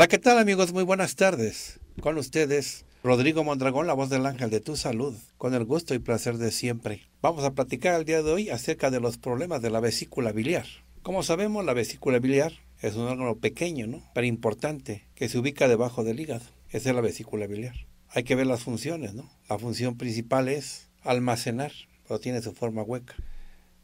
Hola, ¿qué tal amigos? Muy buenas tardes. Con ustedes, Rodrigo Mondragón, la voz del ángel de tu salud, con el gusto y placer de siempre. Vamos a platicar el día de hoy acerca de los problemas de la vesícula biliar. Como sabemos, la vesícula biliar es un órgano pequeño, Pero importante, que se ubica debajo del hígado. Esa es la vesícula biliar. Hay que ver las funciones, ¿no? La función principal es almacenar, pero tiene su forma hueca.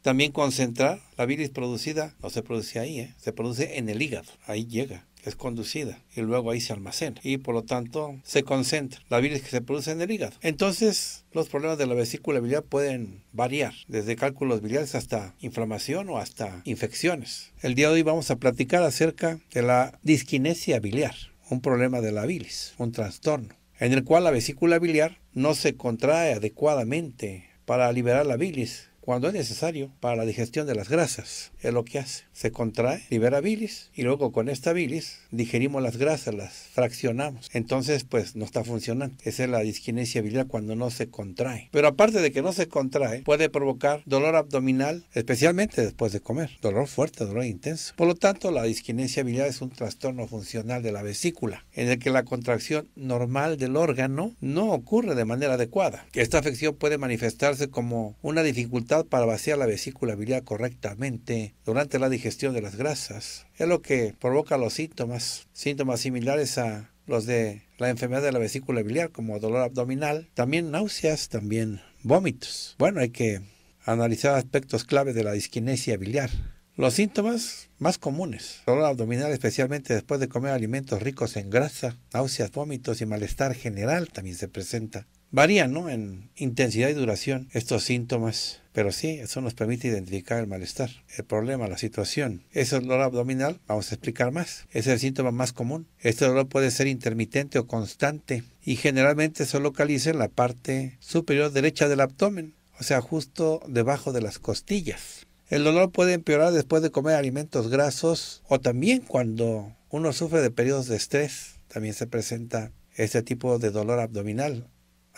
También concentrar, la bilis producida no se produce ahí, ¿eh? se produce en el hígado, ahí llega es conducida y luego ahí se almacena y por lo tanto se concentra la bilis que se produce en el hígado. Entonces, los problemas de la vesícula biliar pueden variar, desde cálculos biliares hasta inflamación o hasta infecciones. El día de hoy vamos a platicar acerca de la disquinesia biliar, un problema de la bilis, un trastorno, en el cual la vesícula biliar no se contrae adecuadamente para liberar la bilis cuando es necesario para la digestión de las grasas, es lo que hace se contrae, libera bilis y luego con esta bilis digerimos las grasas, las fraccionamos. Entonces, pues no está funcionando. Esa es la disquinesia biliar cuando no se contrae. Pero aparte de que no se contrae, puede provocar dolor abdominal, especialmente después de comer. Dolor fuerte, dolor intenso. Por lo tanto, la disquinesia biliar es un trastorno funcional de la vesícula en el que la contracción normal del órgano no ocurre de manera adecuada. Esta afección puede manifestarse como una dificultad para vaciar la vesícula biliar correctamente durante la digestión gestión de las grasas. Es lo que provoca los síntomas, síntomas similares a los de la enfermedad de la vesícula biliar, como dolor abdominal, también náuseas, también vómitos. Bueno, hay que analizar aspectos clave de la disquinesia biliar. Los síntomas más comunes, dolor abdominal especialmente después de comer alimentos ricos en grasa, náuseas, vómitos y malestar general también se presenta. Varían ¿no? en intensidad y duración estos síntomas, pero sí, eso nos permite identificar el malestar, el problema, la situación. Ese dolor abdominal, vamos a explicar más, es el síntoma más común. Este dolor puede ser intermitente o constante y generalmente se localiza en la parte superior derecha del abdomen, o sea, justo debajo de las costillas. El dolor puede empeorar después de comer alimentos grasos o también cuando uno sufre de periodos de estrés, también se presenta este tipo de dolor abdominal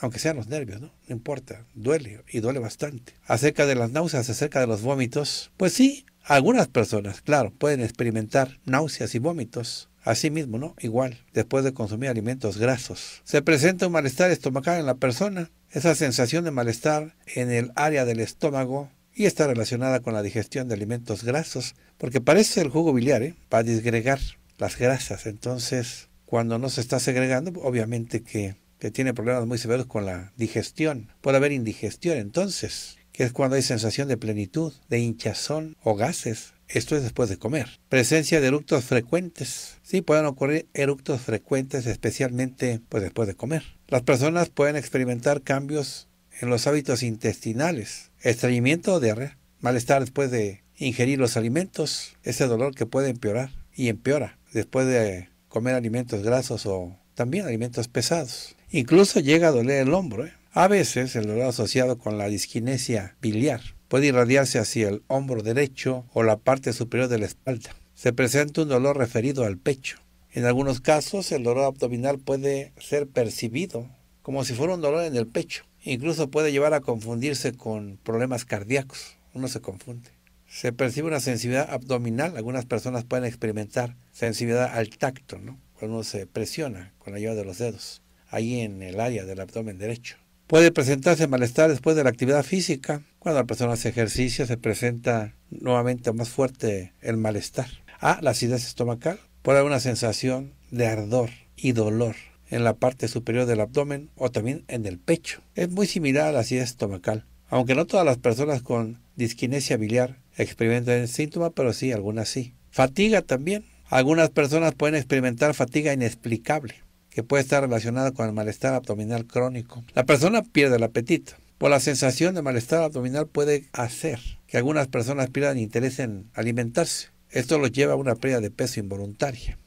aunque sean los nervios, ¿no? importa, duele y duele bastante. Acerca de las náuseas, acerca de los vómitos, pues sí, algunas personas, claro, pueden experimentar náuseas y vómitos. Así mismo, ¿no? Igual, después de consumir alimentos grasos. Se presenta un malestar estomacal en la persona. Esa sensación de malestar en el área del estómago y está relacionada con la digestión de alimentos grasos, porque parece el jugo biliar, ¿eh? va a disgregar las grasas. Entonces, cuando no se está segregando, obviamente que que tiene problemas muy severos con la digestión. Puede haber indigestión entonces, que es cuando hay sensación de plenitud, de hinchazón o gases. Esto es después de comer. Presencia de eructos frecuentes. Sí, pueden ocurrir eructos frecuentes, especialmente pues, después de comer. Las personas pueden experimentar cambios en los hábitos intestinales, estreñimiento o diarrea, malestar después de ingerir los alimentos, ese dolor que puede empeorar y empeora después de comer alimentos grasos o también alimentos pesados. Incluso llega a doler el hombro. ¿eh? A veces el dolor asociado con la disquinesia biliar puede irradiarse hacia el hombro derecho o la parte superior de la espalda. Se presenta un dolor referido al pecho. En algunos casos el dolor abdominal puede ser percibido como si fuera un dolor en el pecho. Incluso puede llevar a confundirse con problemas cardíacos. Uno se confunde. Se percibe una sensibilidad abdominal. Algunas personas pueden experimentar sensibilidad al tacto, Cuando uno se presiona con la ayuda de los dedos ahí en el área del abdomen derecho. Puede presentarse malestar después de la actividad física. Cuando la persona hace ejercicio se presenta nuevamente más fuerte el malestar. ...a la acidez estomacal. Puede haber una sensación de ardor y dolor en la parte superior del abdomen o también en el pecho. Es muy similar a la acidez estomacal. Aunque no todas las personas con disquinesia biliar experimentan el síntoma, pero sí, algunas sí. Fatiga también. Algunas personas pueden experimentar fatiga inexplicable que puede estar relacionada con el malestar abdominal crónico. La persona pierde el apetito. Por la sensación de malestar abdominal puede hacer que algunas personas pierdan interés en alimentarse. Esto los lleva a una pérdida de peso involuntaria.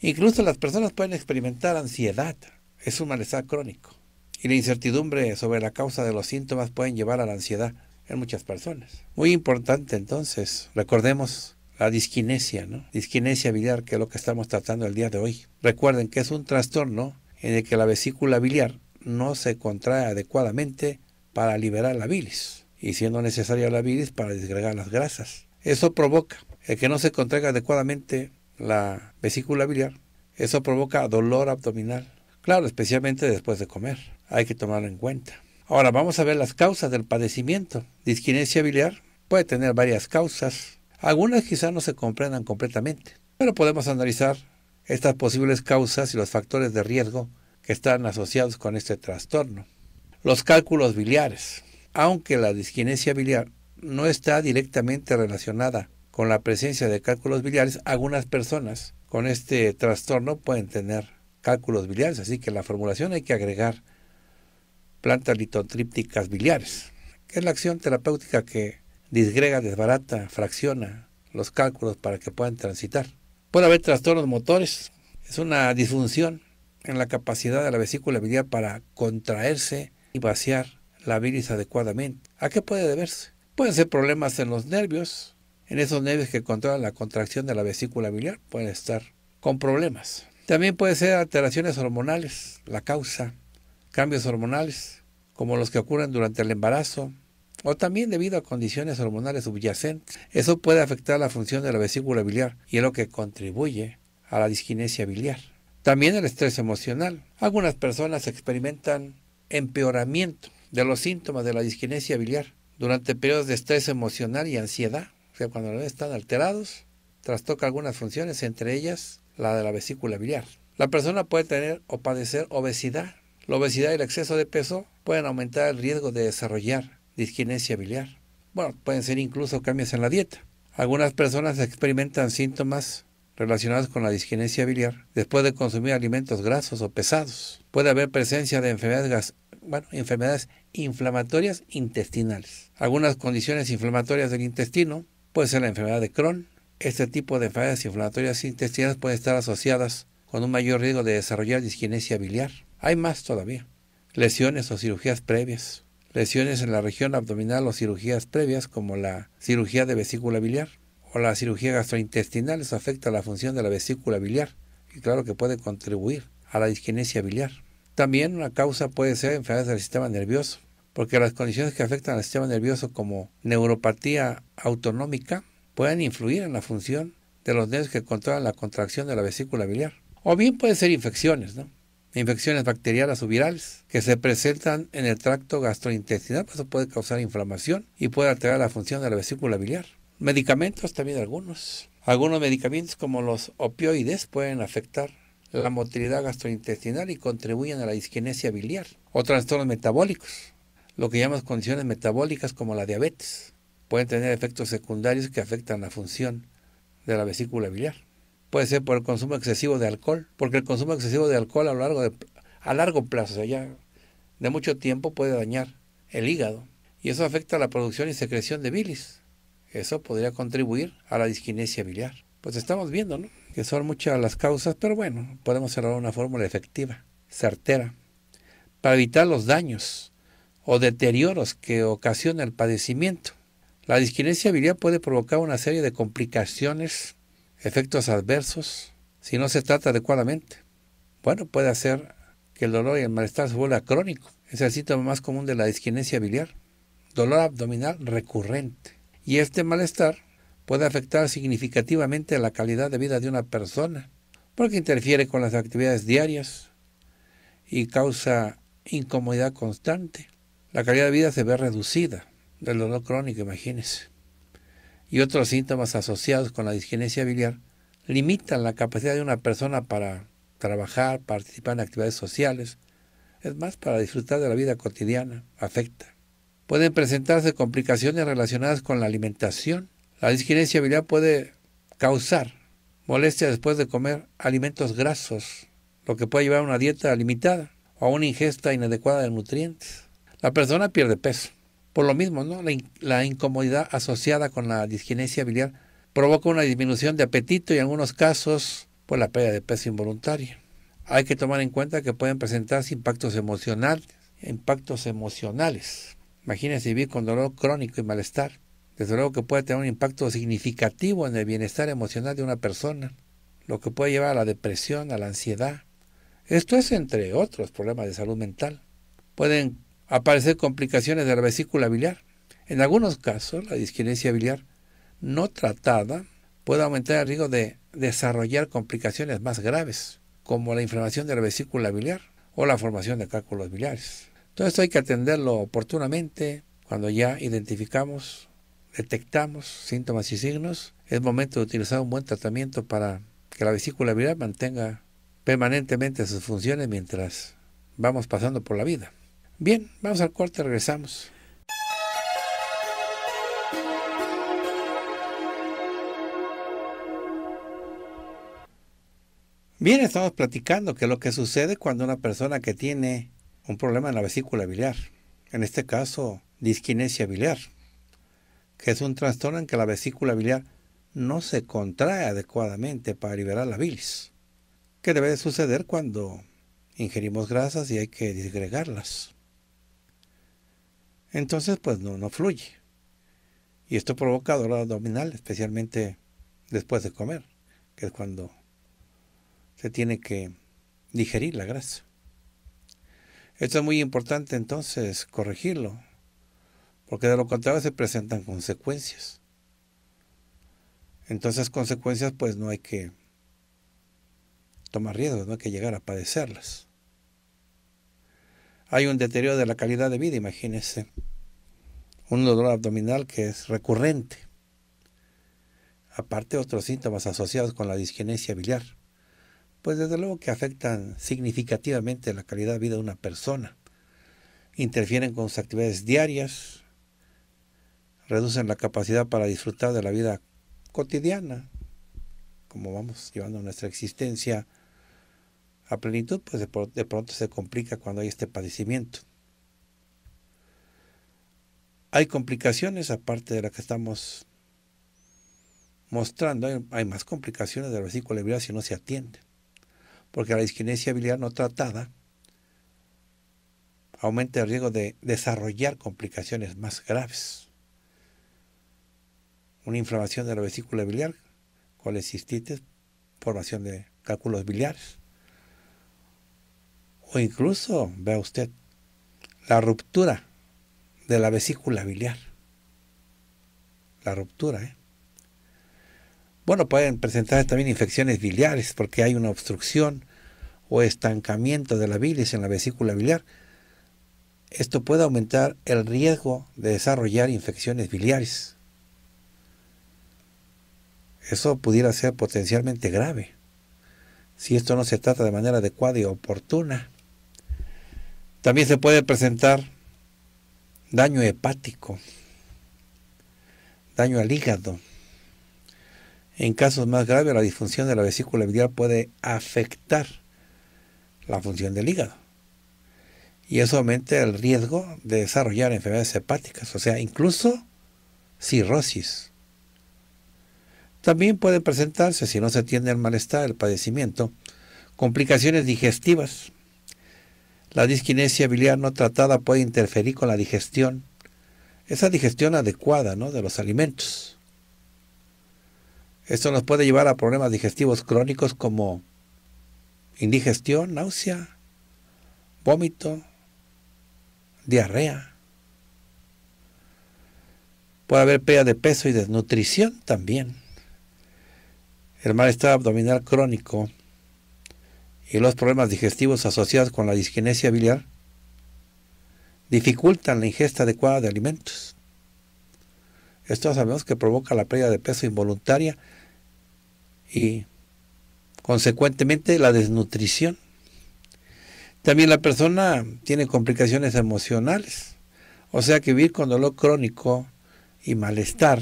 Incluso las personas pueden experimentar ansiedad. Es un malestar crónico. Y la incertidumbre sobre la causa de los síntomas pueden llevar a la ansiedad en muchas personas. Muy importante entonces, recordemos la disquinesia, ¿no? Disquinesia biliar, que es lo que estamos tratando el día de hoy. Recuerden que es un trastorno en el que la vesícula biliar no se contrae adecuadamente para liberar la bilis y siendo necesaria la bilis para disgregar las grasas. Eso provoca el que no se contraiga adecuadamente la vesícula biliar. Eso provoca dolor abdominal. Claro, especialmente después de comer. Hay que tomarlo en cuenta. Ahora vamos a ver las causas del padecimiento. Disquinesia biliar puede tener varias causas algunas quizás no se comprendan completamente, pero podemos analizar estas posibles causas y los factores de riesgo que están asociados con este trastorno. Los cálculos biliares. Aunque la disquinesia biliar no está directamente relacionada con la presencia de cálculos biliares, algunas personas con este trastorno pueden tener cálculos biliares, así que en la formulación hay que agregar plantas litontrípticas biliares, que es la acción terapéutica que disgrega, desbarata, fracciona los cálculos para que puedan transitar. Puede haber trastornos motores, es una disfunción en la capacidad de la vesícula biliar para contraerse y vaciar la bilis adecuadamente. ¿A qué puede deberse? Pueden ser problemas en los nervios, en esos nervios que controlan la contracción de la vesícula biliar, pueden estar con problemas. También puede ser alteraciones hormonales, la causa, cambios hormonales, como los que ocurren durante el embarazo, o también debido a condiciones hormonales subyacentes. Eso puede afectar la función de la vesícula biliar y es lo que contribuye a la disquinesia biliar. También el estrés emocional. Algunas personas experimentan empeoramiento de los síntomas de la disquinesia biliar durante periodos de estrés emocional y ansiedad. O sea, cuando están alterados, trastoca algunas funciones, entre ellas la de la vesícula biliar. La persona puede tener o padecer obesidad. La obesidad y el exceso de peso pueden aumentar el riesgo de desarrollar disquinesia biliar. Bueno, pueden ser incluso cambios en la dieta. Algunas personas experimentan síntomas relacionados con la disquinesia biliar después de consumir alimentos grasos o pesados. Puede haber presencia de enfermedades, bueno, enfermedades inflamatorias intestinales. Algunas condiciones inflamatorias del intestino puede ser la enfermedad de Crohn. Este tipo de enfermedades inflamatorias intestinales pueden estar asociadas con un mayor riesgo de desarrollar disquinesia biliar. Hay más todavía. Lesiones o cirugías previas lesiones en la región abdominal o cirugías previas como la cirugía de vesícula biliar o la cirugía gastrointestinal. Eso afecta la función de la vesícula biliar y claro que puede contribuir a la disquinesia biliar. También una causa puede ser enfermedades del sistema nervioso, porque las condiciones que afectan al sistema nervioso como neuropatía autonómica pueden influir en la función de los nervios que controlan la contracción de la vesícula biliar. O bien pueden ser infecciones, ¿no? infecciones bacterianas o virales que se presentan en el tracto gastrointestinal, pues, eso puede causar inflamación y puede alterar la función de la vesícula biliar. Medicamentos también algunos. Algunos medicamentos como los opioides pueden afectar la motilidad gastrointestinal y contribuyen a la disquinesia biliar o trastornos metabólicos, lo que llamamos condiciones metabólicas como la diabetes. Pueden tener efectos secundarios que afectan la función de la vesícula biliar puede ser por el consumo excesivo de alcohol, porque el consumo excesivo de alcohol a lo largo a largo plazo, o sea, ya de mucho tiempo puede dañar el hígado y eso afecta a la producción y secreción de bilis. Eso podría contribuir a la disquinesia biliar. Pues estamos viendo, ¿no? Que son muchas las causas, pero bueno, podemos cerrar una fórmula efectiva, certera, para evitar los daños o deterioros que ocasiona el padecimiento. La disquinesia biliar puede provocar una serie de complicaciones efectos adversos si no se trata adecuadamente. Bueno, puede hacer que el dolor y el malestar se vuelva crónico. Es el síntoma más común de la disquinesia biliar. Dolor abdominal recurrente. Y este malestar puede afectar significativamente la calidad de vida de una persona, porque interfiere con las actividades diarias y causa incomodidad constante. La calidad de vida se ve reducida del dolor crónico, imagínense y otros síntomas asociados con la disquinesia biliar limitan la capacidad de una persona para trabajar, participar en actividades sociales, es más, para disfrutar de la vida cotidiana, afecta. Pueden presentarse complicaciones relacionadas con la alimentación. La disquinesia biliar puede causar molestia después de comer alimentos grasos, lo que puede llevar a una dieta limitada o a una ingesta inadecuada de nutrientes. La persona pierde peso, por lo mismo, ¿no? la, incomodidad asociada con la disquinesia biliar provoca una disminución de apetito y en algunos casos pues la pérdida de peso involuntaria. Hay que tomar en cuenta que pueden presentarse impactos emocionales, impactos emocionales. Imagínense vivir con dolor crónico y malestar. Desde luego que puede tener un impacto significativo en el bienestar emocional de una persona, lo que puede llevar a la depresión, a la ansiedad. Esto es entre otros problemas de salud mental. Pueden aparecer complicaciones de la vesícula biliar. En algunos casos, la disquinesia biliar no tratada puede aumentar el riesgo de desarrollar complicaciones más graves, como la inflamación de la vesícula biliar o la formación de cálculos biliares. Todo esto hay que atenderlo oportunamente cuando ya identificamos, detectamos síntomas y signos. Es momento de utilizar un buen tratamiento para que la vesícula biliar mantenga permanentemente sus funciones mientras vamos pasando por la vida. Bien, vamos al corte, regresamos. Bien, estamos platicando que lo que sucede cuando una persona que tiene un problema en la vesícula biliar, en este caso disquinesia biliar, que es un trastorno en que la vesícula biliar no se contrae adecuadamente para liberar la bilis, qué debe suceder cuando ingerimos grasas y hay que disgregarlas entonces pues no, no fluye. Y esto provoca dolor abdominal, especialmente después de comer, que es cuando se tiene que digerir la grasa. Esto es muy importante entonces corregirlo, porque de lo contrario se presentan consecuencias. Entonces consecuencias pues no hay que tomar riesgos, no hay que llegar a padecerlas hay un deterioro de la calidad de vida, imagínense. Un dolor abdominal que es recurrente. Aparte otros síntomas asociados con la disquinesia biliar. Pues desde luego que afectan significativamente la calidad de vida de una persona. Interfieren con sus actividades diarias, reducen la capacidad para disfrutar de la vida cotidiana, como vamos llevando nuestra existencia a plenitud, pues de, pronto se complica cuando hay este padecimiento. Hay complicaciones aparte de la que estamos mostrando, hay, más complicaciones de la vesícula biliar si no se atiende, porque la disquinesia biliar no tratada aumenta el riesgo de desarrollar complicaciones más graves. Una inflamación de la vesícula biliar, colecistitis, formación de cálculos biliares o incluso, vea usted, la ruptura de la vesícula biliar. La ruptura, ¿eh? Bueno, pueden presentarse también infecciones biliares porque hay una obstrucción o estancamiento de la bilis en la vesícula biliar. Esto puede aumentar el riesgo de desarrollar infecciones biliares. Eso pudiera ser potencialmente grave si esto no se trata de manera adecuada y oportuna. También se puede presentar daño hepático, daño al hígado. En casos más graves, la disfunción de la vesícula biliar puede afectar la función del hígado. Y eso aumenta el riesgo de desarrollar enfermedades hepáticas, o sea, incluso cirrosis. También puede presentarse, si no se atiende al malestar, el padecimiento, complicaciones digestivas, la disquinesia biliar no tratada puede interferir con la digestión, esa digestión adecuada ¿no? de los alimentos. Esto nos puede llevar a problemas digestivos crónicos como indigestión, náusea, vómito, diarrea. Puede haber pérdida de peso y desnutrición también. El malestar abdominal crónico y los problemas digestivos asociados con la disquinesia biliar dificultan la ingesta adecuada de alimentos. Esto sabemos que provoca la pérdida de peso involuntaria y consecuentemente la desnutrición. También la persona tiene complicaciones emocionales, o sea que vivir con dolor crónico y malestar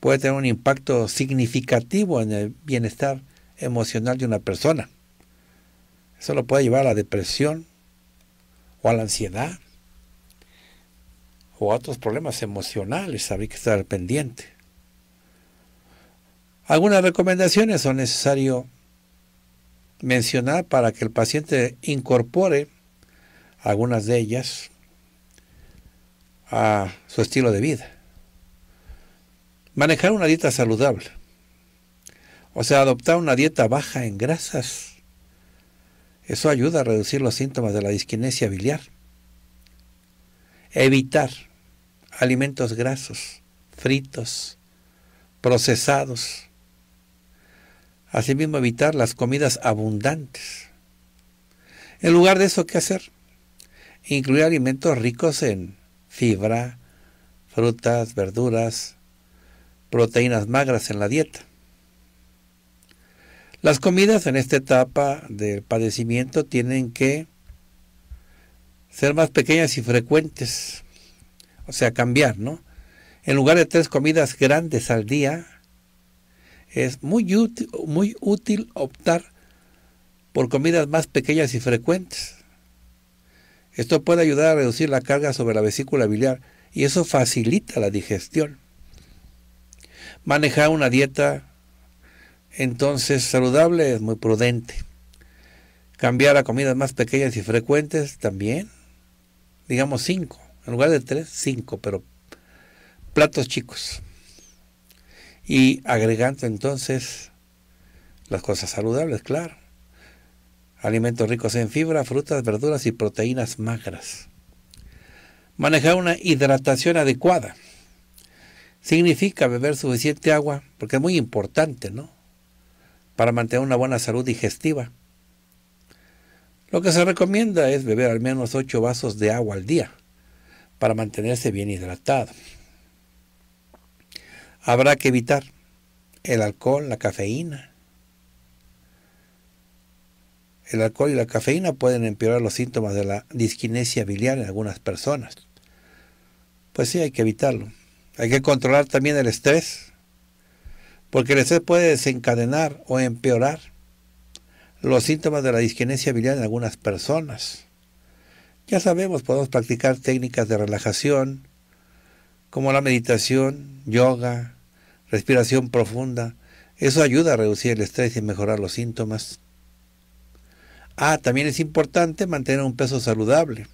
puede tener un impacto significativo en el bienestar emocional de una persona. Eso lo puede llevar a la depresión o a la ansiedad o a otros problemas emocionales. Habría que estar pendiente. Algunas recomendaciones son necesario mencionar para que el paciente incorpore algunas de ellas a su estilo de vida. Manejar una dieta saludable, o sea, adoptar una dieta baja en grasas eso ayuda a reducir los síntomas de la disquinesia biliar. Evitar alimentos grasos, fritos, procesados. Asimismo, evitar las comidas abundantes. En lugar de eso, ¿qué hacer? Incluir alimentos ricos en fibra, frutas, verduras, proteínas magras en la dieta. Las comidas en esta etapa del padecimiento tienen que ser más pequeñas y frecuentes, o sea, cambiar, ¿no? En lugar de tres comidas grandes al día, es muy útil, muy útil optar por comidas más pequeñas y frecuentes. Esto puede ayudar a reducir la carga sobre la vesícula biliar y eso facilita la digestión. Manejar una dieta entonces, saludable es muy prudente. Cambiar a comidas más pequeñas y frecuentes también. Digamos cinco. En lugar de tres, cinco, pero platos chicos. Y agregando entonces las cosas saludables, claro. Alimentos ricos en fibra, frutas, verduras y proteínas magras. Manejar una hidratación adecuada. Significa beber suficiente agua, porque es muy importante, ¿no? para mantener una buena salud digestiva. Lo que se recomienda es beber al menos 8 vasos de agua al día para mantenerse bien hidratado. Habrá que evitar el alcohol, la cafeína. El alcohol y la cafeína pueden empeorar los síntomas de la disquinesia biliar en algunas personas. Pues sí, hay que evitarlo. Hay que controlar también el estrés, porque el estrés puede desencadenar o empeorar los síntomas de la disquinesia biliar en algunas personas. Ya sabemos, podemos practicar técnicas de relajación, como la meditación, yoga, respiración profunda. Eso ayuda a reducir el estrés y mejorar los síntomas. Ah, también es importante mantener un peso saludable.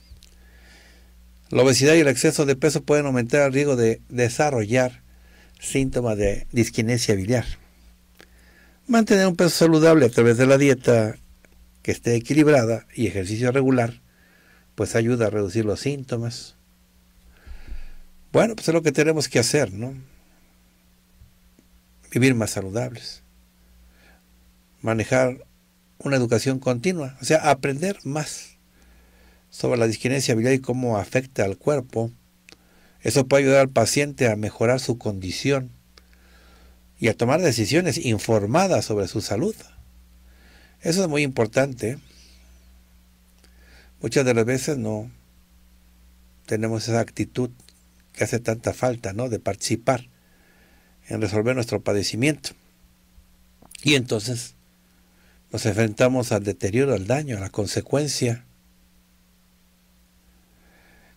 La obesidad y el exceso de peso pueden aumentar el riesgo de desarrollar síntomas de disquinesia biliar. Mantener un peso saludable a través de la dieta que esté equilibrada y ejercicio regular, pues ayuda a reducir los síntomas. Bueno, pues es lo que tenemos que hacer, ¿no? Vivir más saludables. Manejar una educación continua, o sea, aprender más sobre la disquinesia biliar y cómo afecta al cuerpo eso puede ayudar al paciente a mejorar su condición y a tomar decisiones informadas sobre su salud. Eso es muy importante. Muchas de las veces no tenemos esa actitud que hace tanta falta, ¿no? De participar en resolver nuestro padecimiento. Y entonces nos enfrentamos al deterioro, al daño, a la consecuencia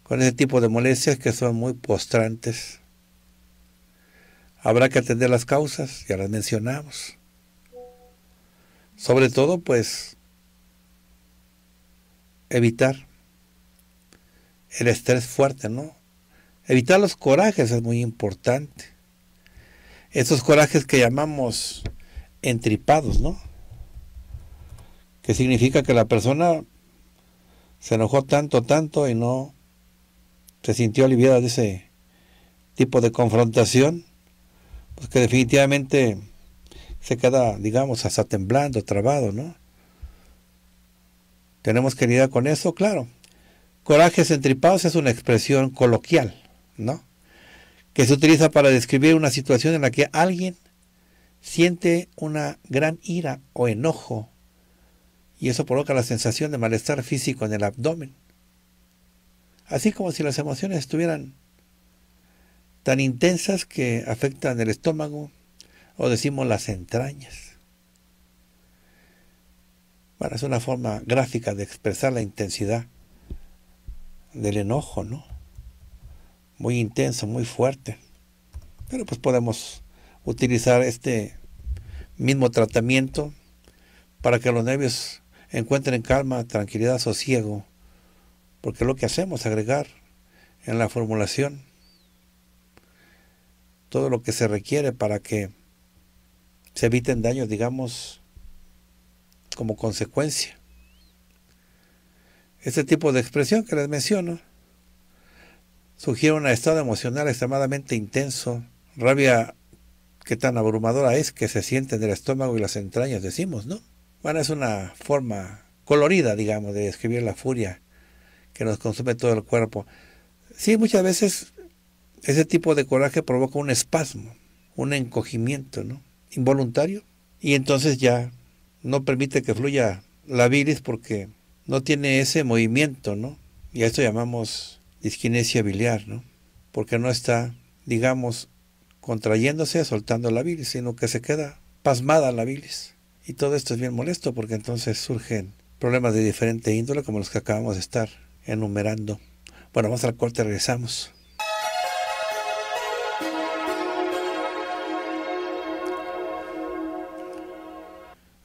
con ese tipo de molestias que son muy postrantes. Habrá que atender las causas, ya las mencionamos. Sobre todo, pues, evitar el estrés fuerte, ¿no? Evitar los corajes es muy importante. Esos corajes que llamamos entripados, ¿no? Que significa que la persona se enojó tanto, tanto y no se sintió aliviada de ese tipo de confrontación, porque pues definitivamente se queda, digamos, hasta temblando, trabado, ¿no? Tenemos que lidiar con eso, claro. Corajes entripados es una expresión coloquial, ¿no? Que se utiliza para describir una situación en la que alguien siente una gran ira o enojo y eso provoca la sensación de malestar físico en el abdomen así como si las emociones estuvieran tan intensas que afectan el estómago o decimos las entrañas. Bueno, es una forma gráfica de expresar la intensidad del enojo, ¿no? Muy intenso, muy fuerte. Pero pues podemos utilizar este mismo tratamiento para que los nervios encuentren calma, tranquilidad, sosiego porque lo que hacemos, agregar en la formulación todo lo que se requiere para que se eviten daños, digamos, como consecuencia. Este tipo de expresión que les menciono sugiere un estado emocional extremadamente intenso, rabia que tan abrumadora es que se siente en el estómago y las entrañas, decimos, ¿no? Bueno, es una forma colorida, digamos, de describir la furia que nos consume todo el cuerpo. Sí, muchas veces ese tipo de coraje provoca un espasmo, un encogimiento, ¿no? Involuntario. Y entonces ya no permite que fluya la bilis porque no tiene ese movimiento, ¿no? Y a esto llamamos disquinesia biliar, ¿no? Porque no está, digamos, contrayéndose, soltando la bilis, sino que se queda pasmada la bilis. Y todo esto es bien molesto porque entonces surgen problemas de diferente índole como los que acabamos de estar enumerando. Bueno, vamos al corte, regresamos.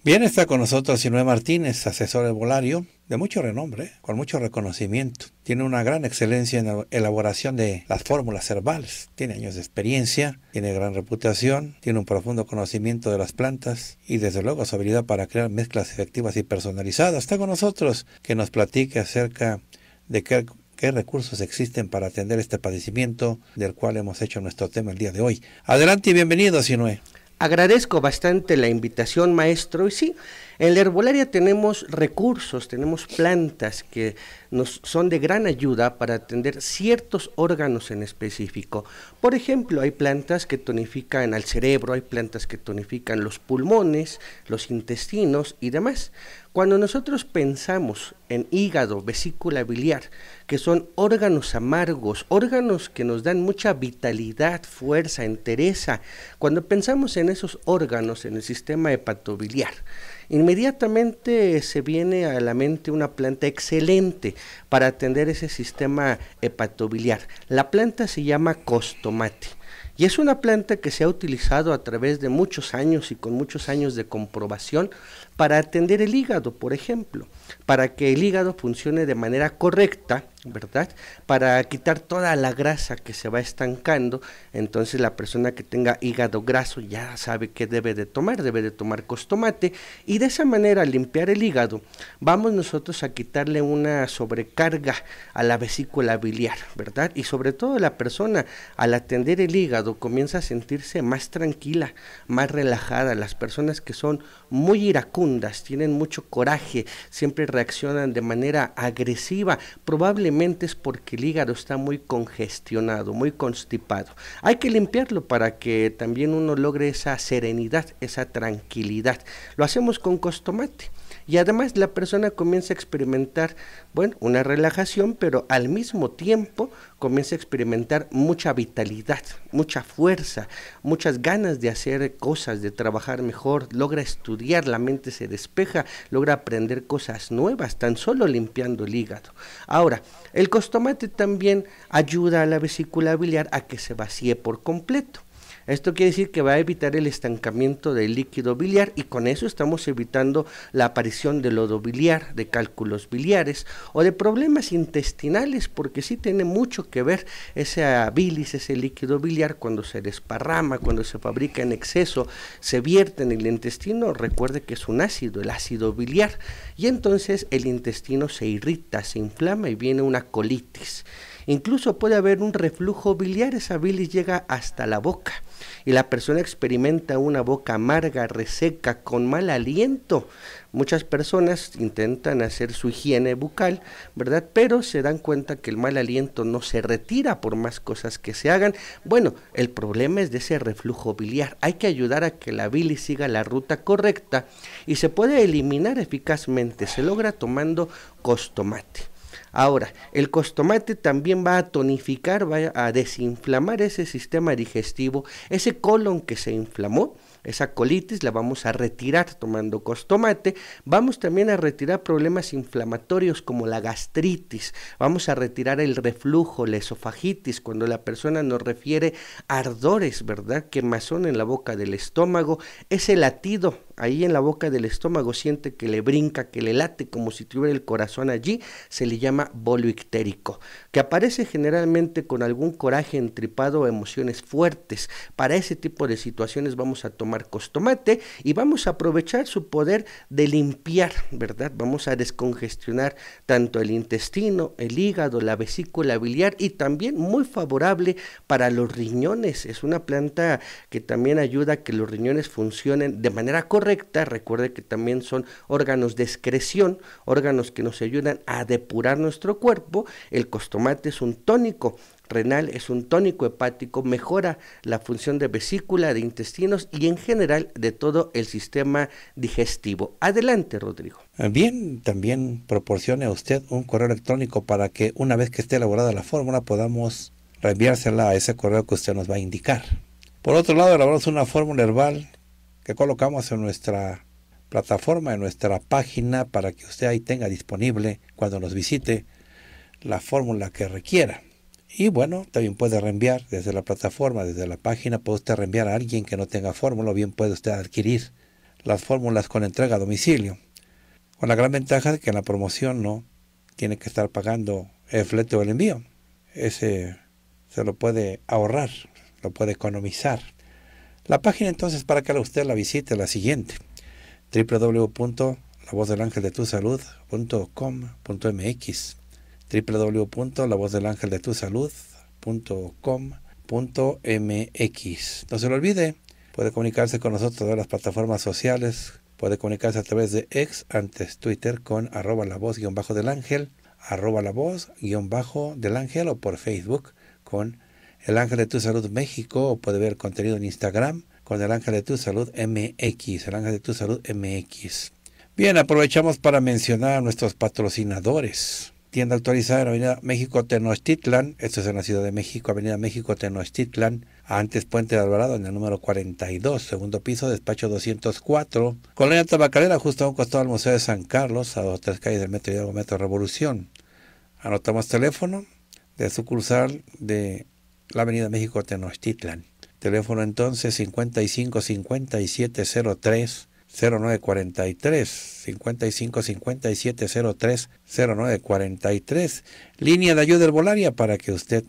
Bien, está con nosotros Sinue Martínez, asesor volario... de mucho renombre, ¿eh? con mucho reconocimiento. Tiene una gran excelencia en la elaboración de las fórmulas herbales. Tiene años de experiencia, tiene gran reputación, tiene un profundo conocimiento de las plantas y desde luego su habilidad para crear mezclas efectivas y personalizadas. Está con nosotros que nos platique acerca de qué, recursos existen para atender este padecimiento del cual hemos hecho nuestro tema el día de hoy. Adelante y bienvenido, Sinue. Agradezco bastante la invitación, maestro, y sí, en la herbolaria tenemos recursos, tenemos plantas que nos son de gran ayuda para atender ciertos órganos en específico. Por ejemplo, hay plantas que tonifican al cerebro, hay plantas que tonifican los pulmones, los intestinos y demás. Cuando nosotros pensamos en hígado, vesícula biliar, que son órganos amargos, órganos que nos dan mucha vitalidad, fuerza, entereza, cuando pensamos en esos órganos en el sistema hepatobiliar, Inmediatamente se viene a la mente una planta excelente para atender ese sistema hepatobiliar. La planta se llama costomate. Y es una planta que se ha utilizado a través de muchos años y con muchos años de comprobación para atender el hígado, por ejemplo. Para que el hígado funcione de manera correcta, ¿verdad? Para quitar toda la grasa que se va estancando, entonces la persona que tenga hígado graso ya sabe qué debe de tomar, debe de tomar costomate y de esa manera limpiar el hígado vamos nosotros a quitarle una sobrecarga a la vesícula biliar, ¿verdad? Y sobre todo la persona al atender el hígado comienza a sentirse más tranquila, más relajada, las personas que son muy iracundas, tienen mucho coraje, siempre reaccionan de manera agresiva, probablemente es porque el hígado está muy congestionado, muy constipado. Hay que limpiarlo para que también uno logre esa serenidad, esa tranquilidad. Lo hacemos con costomate. Y además la persona comienza a experimentar, bueno, una relajación, pero al mismo tiempo comienza a experimentar mucha vitalidad, mucha fuerza, muchas ganas de hacer cosas, de trabajar mejor, logra estudiar, la mente se despeja, logra aprender cosas nuevas, tan solo limpiando el hígado. Ahora, el costomate también ayuda a la vesícula biliar a que se vacíe por completo. Esto quiere decir que va a evitar el estancamiento del líquido biliar y con eso estamos evitando la aparición de lodo biliar, de cálculos biliares o de problemas intestinales, porque sí tiene mucho que ver esa bilis, ese líquido biliar, cuando se desparrama, cuando se fabrica en exceso, se vierte en el intestino. Recuerde que es un ácido, el ácido biliar, y entonces el intestino se irrita, se inflama y viene una colitis. Incluso puede haber un reflujo biliar, esa bilis llega hasta la boca y la persona experimenta una boca amarga, reseca, con mal aliento. Muchas personas intentan hacer su higiene bucal, ¿verdad? Pero se dan cuenta que el mal aliento no se retira por más cosas que se hagan. Bueno, el problema es de ese reflujo biliar. Hay que ayudar a que la bilis siga la ruta correcta y se puede eliminar eficazmente. Se logra tomando costomate. Ahora, el costomate también va a tonificar, va a desinflamar ese sistema digestivo, ese colon que se inflamó. Esa colitis la vamos a retirar tomando costomate. Vamos también a retirar problemas inflamatorios como la gastritis. Vamos a retirar el reflujo, la esofagitis, cuando la persona nos refiere ardores, ¿verdad? Quemazón en la boca del estómago, ese latido ahí en la boca del estómago siente que le brinca, que le late como si tuviera el corazón allí, se le llama bolo que aparece generalmente con algún coraje entripado o emociones fuertes. Para ese tipo de situaciones vamos a tomar costomate y vamos a aprovechar su poder de limpiar, ¿verdad? Vamos a descongestionar tanto el intestino, el hígado, la vesícula biliar y también muy favorable para los riñones. Es una planta que también ayuda a que los riñones funcionen de manera correcta recuerde que también son órganos de excreción, órganos que nos ayudan a depurar nuestro cuerpo. El costomate es un tónico renal, es un tónico hepático, mejora la función de vesícula, de intestinos y en general de todo el sistema digestivo. Adelante, Rodrigo. Ah, bien, también proporcione a usted un correo electrónico para que una vez que esté elaborada la fórmula podamos reenviársela a ese correo que usted nos va a indicar. Por otro lado, elaboramos una fórmula herbal que colocamos en nuestra plataforma, en nuestra página, para que usted ahí tenga disponible cuando nos visite la fórmula que requiera. Y bueno, también puede reenviar desde la plataforma, desde la página, puede usted reenviar a alguien que no tenga fórmula, o bien puede usted adquirir las fórmulas con entrega a domicilio. Con la gran ventaja de que en la promoción no tiene que estar pagando el flete o el envío. Ese se lo puede ahorrar, lo puede economizar la página entonces para que usted la visite la siguiente, www.lavozdelangeldetusalud.com.mx www.lavozdelangeldetusalud.com.mx No se lo olvide, puede comunicarse con nosotros de las plataformas sociales, puede comunicarse a través de ex, antes Twitter con arroba la voz guión bajo del ángel, arroba la voz guión bajo del ángel o por Facebook con el Ángel de Tu Salud México, o puede ver contenido en Instagram con el Ángel de Tu Salud MX, el Ángel de Tu Salud MX. Bien, aprovechamos para mencionar a nuestros patrocinadores. Tienda actualizada en Avenida México Tenochtitlan, esto es en la Ciudad de México, Avenida México Tenochtitlan, antes Puente de Alvarado, en el número 42, segundo piso, despacho 204, Colonia Tabacalera, justo a un costado del Museo de San Carlos, a dos o tres calles del Metro Hidalgo Metro Revolución. Anotamos teléfono de sucursal de la Avenida México Tenochtitlan. Teléfono entonces 55 57 03 0943 55 57 03 0943 línea de ayuda herbolaria para que usted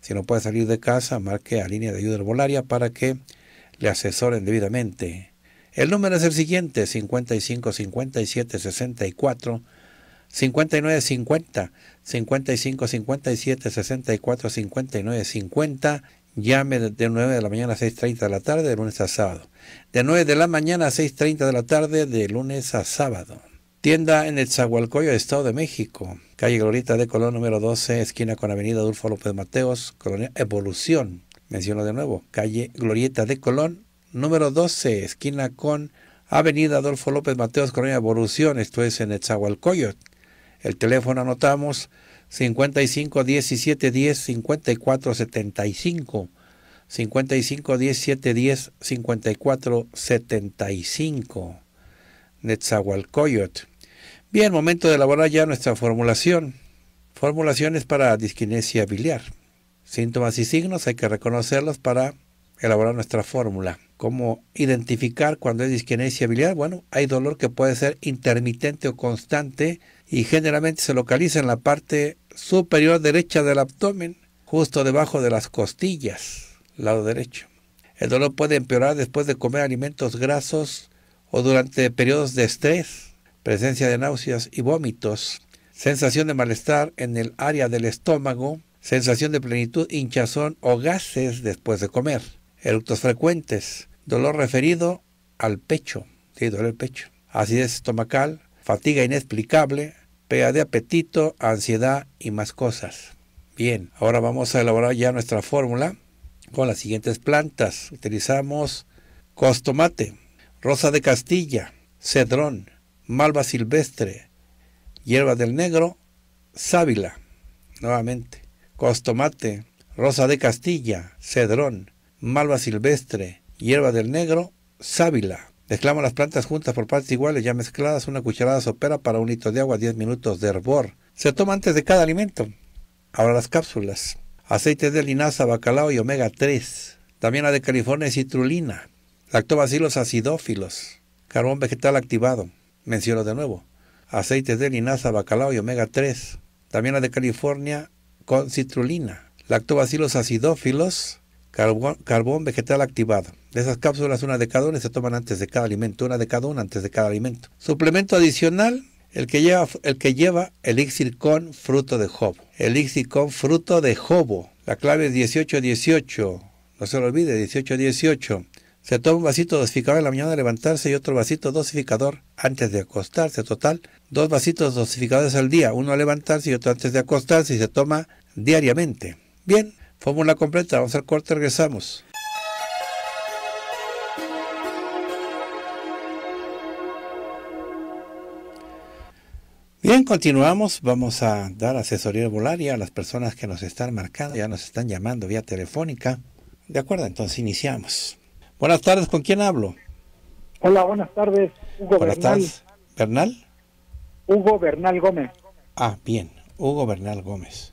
si no puede salir de casa marque a línea de ayuda herbolaria para que le asesoren debidamente el número es el siguiente 55 57 64 5950 55 57 64 59 50. Llame de 9 de la mañana a 6.30 de la tarde, de lunes a sábado. De 9 de la mañana a 6.30 de la tarde, de lunes a sábado. Tienda en el Zagualcoyo, Estado de México. Calle Glorieta de Colón, número 12, esquina con Avenida Adolfo López Mateos, Colonia Evolución. Menciono de nuevo, calle Glorieta de Colón, número 12, esquina con Avenida Adolfo López Mateos, Colonia Evolución. Esto es en el Zagualcoyo. El teléfono anotamos 55 17 10 54 75. 55 17 10 54 75. Netzahualcoyot. Bien, momento de elaborar ya nuestra formulación. Formulaciones para disquinesia biliar. Síntomas y signos hay que reconocerlos para elaborar nuestra fórmula. ¿Cómo identificar cuando hay disquinesia biliar? Bueno, hay dolor que puede ser intermitente o constante y generalmente se localiza en la parte superior derecha del abdomen, justo debajo de las costillas, lado derecho. El dolor puede empeorar después de comer alimentos grasos o durante periodos de estrés, presencia de náuseas y vómitos, sensación de malestar en el área del estómago, sensación de plenitud, hinchazón o gases después de comer eructos frecuentes, dolor referido al pecho, sí, dolor el pecho, acidez estomacal, fatiga inexplicable, pérdida de apetito, ansiedad y más cosas. Bien, ahora vamos a elaborar ya nuestra fórmula con las siguientes plantas. Utilizamos costomate, rosa de castilla, cedrón, malva silvestre, hierba del negro, sábila. Nuevamente, costomate, rosa de castilla, cedrón, malva silvestre, hierba del negro, sábila. Mezclamos las plantas juntas por partes iguales, ya mezcladas, una cucharada sopera para un litro de agua, 10 minutos de hervor. Se toma antes de cada alimento. Ahora las cápsulas. Aceite de linaza, bacalao y omega 3. También la de California y citrulina. Lactobacilos acidófilos. Carbón vegetal activado. Menciono de nuevo. Aceites de linaza, bacalao y omega 3. También la de California con citrulina. Lactobacilos acidófilos carbón, vegetal activado. De esas cápsulas, una de cada una se toman antes de cada alimento, una de cada una antes de cada alimento. Suplemento adicional, el que lleva, el que lleva elixir con fruto de jobo. Elixir con fruto de jobo. La clave es 18 No se lo olvide, 1818. Se toma un vasito dosificador en la mañana de levantarse y otro vasito dosificador antes de acostarse. Total, dos vasitos dosificadores al día, uno a levantarse y otro antes de acostarse y se toma diariamente. Bien, Fórmula completa, vamos al corte, regresamos. Bien, continuamos. Vamos a dar asesoría volaria a las personas que nos están marcando, ya nos están llamando vía telefónica. De acuerdo, entonces iniciamos. Buenas tardes, ¿con quién hablo? Hola, buenas tardes, Hugo Bernal. Tardes. ¿Bernal? Hugo Bernal Gómez. Ah, bien, Hugo Bernal Gómez.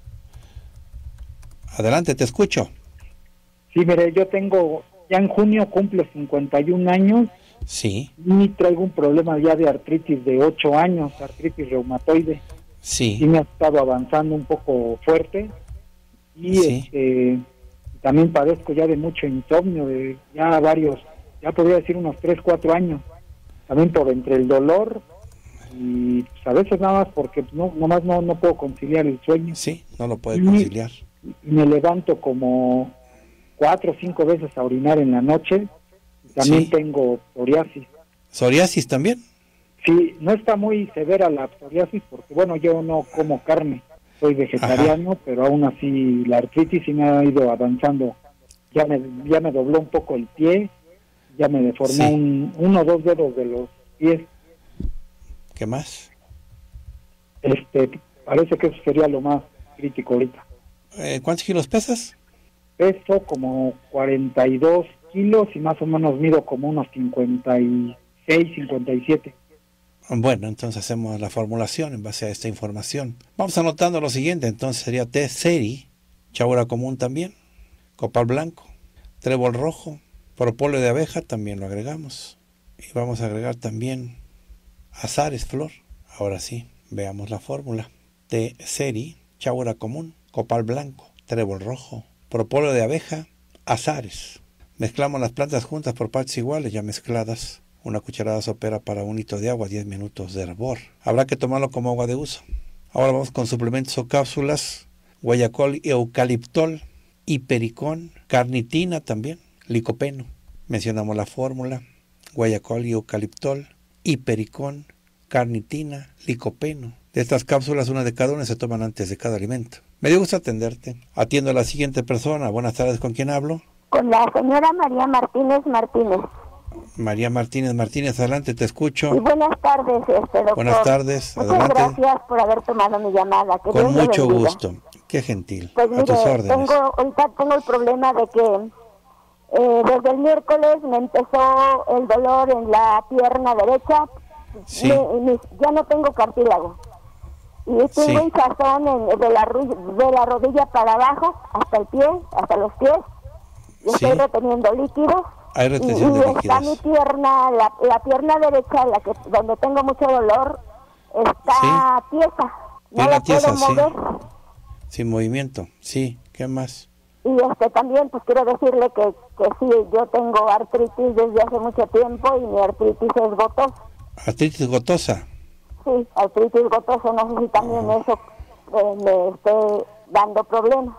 Adelante, te escucho. Sí, mire, yo tengo, ya en junio cumplo 51 años. Sí. Y traigo un problema ya de artritis de 8 años, artritis reumatoide. Sí. Y me ha estado avanzando un poco fuerte. Y este, también padezco ya de mucho insomnio, de ya varios, ya podría decir unos 3, 4 años. También por entre el dolor, y pues, a veces nada más porque no más no no puedo conciliar el sueño sí no lo puede conciliar me levanto como cuatro o cinco veces a orinar en la noche. También tengo psoriasis. ¿Psoriasis también? Sí, no está muy severa la psoriasis porque, bueno, yo no como carne, soy vegetariano, pero aún así la artritis sí me ha ido avanzando. Ya me, ya me dobló un poco el pie, ya me deformó un, uno o dos dedos de los pies. ¿Qué más? Este, parece que eso sería lo más crítico ahorita. Eh, ¿cuántos kilos pesas? Peso como 42 kilos y más o menos mido como unos 56, 57. Bueno, entonces hacemos la formulación en base a esta información. Vamos anotando lo siguiente, entonces sería t seri, chaura común también, copal blanco, trébol rojo, propóleo de abeja también lo agregamos. Y vamos a agregar también azares flor. Ahora sí, veamos la fórmula. t seri, chaura común, copal blanco, trébol rojo, propóleo de abeja, azares. Mezclamos las plantas juntas por partes iguales ya mezcladas. Una cucharada sopera para un hito de agua, 10 minutos de hervor. Habrá que tomarlo como agua de uso. Ahora vamos con suplementos o cápsulas, guayacol eucaliptol, hipericón, carnitina también, licopeno. Mencionamos la fórmula, guayacol y eucaliptol, hipericón, carnitina, licopeno. De estas cápsulas, una de cada una se toman antes de cada alimento. Me dio gusto atenderte. Atiendo a la siguiente persona. Buenas tardes, ¿con quién hablo? Con la señora María Martínez Martínez. María Martínez Martínez, adelante, te escucho. buenas tardes, este, doctor. Buenas tardes, Muchas gracias por haber tomado mi llamada. Con mucho gusto, qué gentil. Pues mire, Tengo, tengo el problema de que eh, desde el miércoles me empezó el dolor en la pierna derecha. Sí. ya no tengo cartílago y estoy en, de, la, de la rodilla para abajo hasta el pie, hasta los pies. estoy reteniendo líquido. Hay retención y, está mi pierna, la, pierna derecha, la que donde tengo mucho dolor, está tiesa. No la, puedo mover. Sin movimiento, sí. ¿Qué más? Y este también, pues quiero decirle que, que sí, yo tengo artritis desde hace mucho tiempo y mi artritis es gotosa. ¿Artritis gotosa? Sí, artritis gotosa, no sé si también eso me eh, esté dando problemas.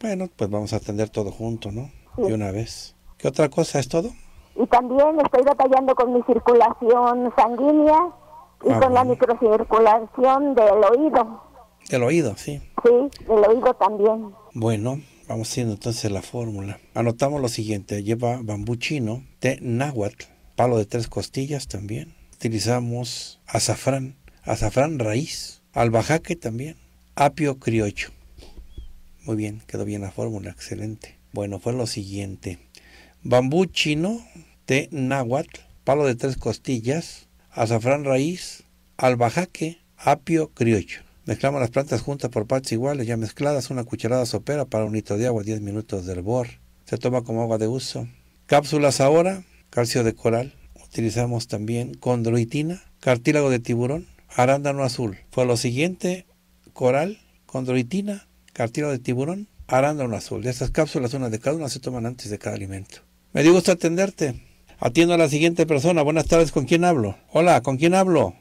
Bueno, pues vamos a atender todo junto, ¿no? Sí. De una vez. ¿Qué otra cosa es todo? Y también estoy batallando con mi circulación sanguínea y ah, con la microcirculación del oído. Del oído, sí. Sí, del oído también. Bueno, vamos haciendo entonces la fórmula. Anotamos lo siguiente, lleva bambú chino, té náhuatl, palo de tres costillas también. Utilizamos azafrán, azafrán raíz, albajaque también, apio criocho. Muy bien, quedó bien la fórmula, excelente. Bueno, fue lo siguiente. Bambú chino, té náhuatl, palo de tres costillas, azafrán raíz, albajaque, apio criocho. Mezclamos las plantas juntas por partes iguales, ya mezcladas, una cucharada sopera para un litro de agua, 10 minutos del bor. Se toma como agua de uso. Cápsulas ahora, calcio de coral. Utilizamos también condroitina, cartílago de tiburón, arándano azul. Fue lo siguiente, coral, condroitina, cartílago de tiburón, arándano azul. De estas cápsulas, una de cada una se toman antes de cada alimento. Me dio gusto atenderte. Atiendo a la siguiente persona. Buenas tardes, ¿con quién hablo? Hola, ¿con quién hablo?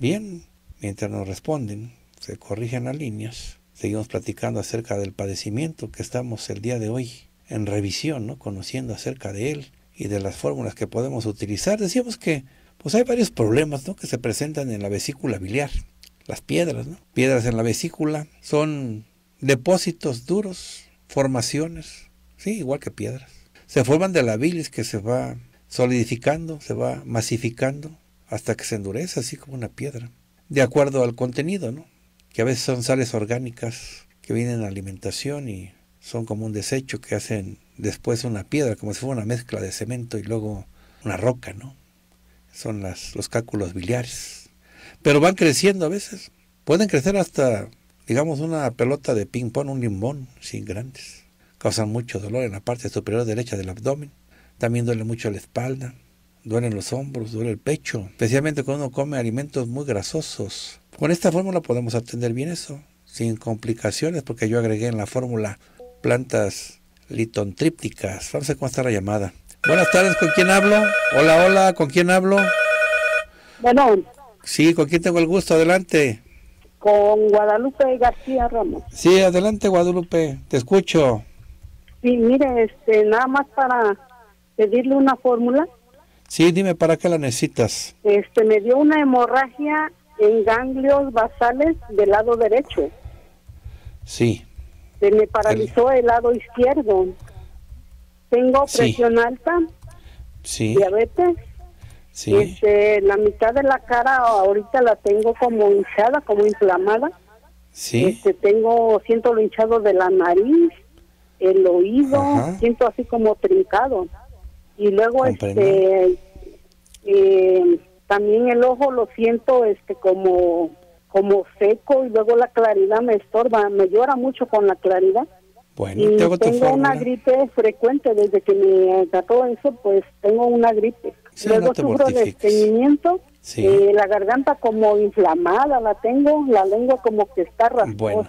Bien. Mientras nos responden, se corrigen las líneas. Seguimos platicando acerca del padecimiento que estamos el día de hoy en revisión, ¿no? conociendo acerca de él y de las fórmulas que podemos utilizar. Decíamos que pues hay varios problemas ¿no? que se presentan en la vesícula biliar. Las piedras, ¿no? Piedras en la vesícula son depósitos duros, formaciones, sí, igual que piedras. Se forman de la bilis que se va solidificando, se va masificando hasta que se endurece así como una piedra. De acuerdo al contenido, ¿no? Que a veces son sales orgánicas que vienen a alimentación y son como un desecho que hacen después una piedra, como si fuera una mezcla de cemento y luego una roca, ¿no? son los cálculos biliares. Pero van creciendo a veces. Pueden crecer hasta, digamos, una pelota de ping-pong, un limón, sin grandes. Causan mucho dolor en la parte superior derecha del abdomen. También duele mucho la espalda, duelen los hombros, duele el pecho, especialmente cuando uno come alimentos muy grasosos. Con esta fórmula podemos atender bien eso, sin complicaciones, porque yo agregué en la fórmula plantas litontrípticas Vamos sé cómo está la llamada. Buenas tardes, ¿con quién hablo? Hola, hola, ¿con quién hablo? Bueno. Sí, ¿con quién tengo el gusto? Adelante. Con Guadalupe García Ramos. Sí, adelante, Guadalupe, te escucho. Sí, mire, este, nada más para pedirle una fórmula. Sí, dime, ¿para qué la necesitas? Este, me dio una hemorragia en ganglios basales del lado derecho. Sí. Se me paralizó el lado izquierdo. Tengo presión alta, sí. diabetes. Sí. Este, la mitad de la cara ahorita la tengo como hinchada, como inflamada. Este, tengo, siento lo hinchado de la nariz, el oído, siento así como trincado. Y luego, este, em, también el ojo lo siento, este, como, como seco y luego la claridad me estorba, me llora mucho con la claridad. Bueno, y tengo, tengo una gripe frecuente desde que me trató eso, pues tengo una gripe. Sí, Luego sufro de estreñimiento, eh, la garganta como inflamada la tengo, la lengua como que está rasposa. Bueno,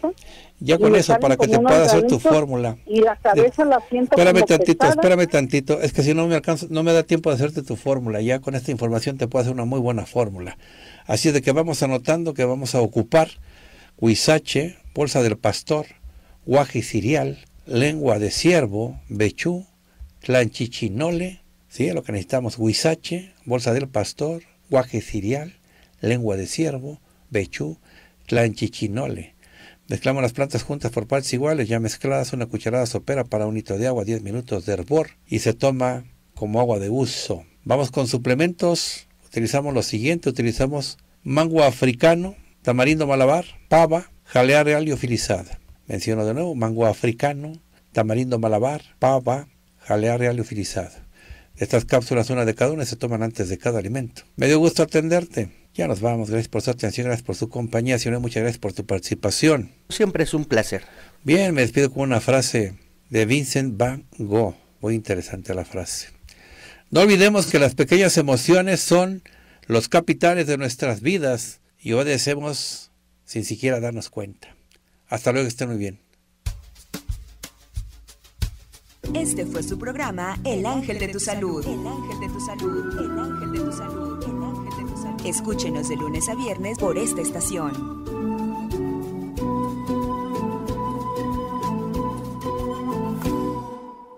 ya con eso para que te pueda hacer tu fórmula. Y la cabeza la siento Espérame tantito, espérame tantito, es que si no me alcanzo, no me da tiempo de hacerte tu fórmula, ya con esta información te puedo hacer una muy buena fórmula. Así es de que vamos anotando que vamos a ocupar huizache, bolsa del pastor, guaje cereal, lengua de ciervo, bechú, clanchichinole, lo que necesitamos, huizache, bolsa del pastor, guaje cereal, lengua de ciervo, bechú, clanchichinole. Mezclamos las plantas juntas por partes iguales, ya mezcladas, una cucharada sopera para un litro de agua, 10 minutos de hervor y se toma como agua de uso. Vamos con suplementos, utilizamos lo siguiente, utilizamos mango africano, tamarindo malabar, pava, jalea real y ofilizada menciono de nuevo, mango africano, tamarindo malabar, pava, jalea real y ufilizado. Estas cápsulas, una de cada una, se toman antes de cada alimento. Me dio gusto atenderte. Ya nos vamos. Gracias por su atención, gracias por su compañía. Señor, muchas gracias por tu participación. Siempre es un placer. Bien, me despido con una frase de Vincent Van Gogh. Muy interesante la frase. No olvidemos que las pequeñas emociones son los capitales de nuestras vidas y obedecemos sin siquiera darnos cuenta. Hasta luego, estén muy bien. Este fue su programa El Ángel de tu Salud. El Ángel de tu Salud. El Ángel de tu Salud. Escúchenos de lunes a viernes por esta estación.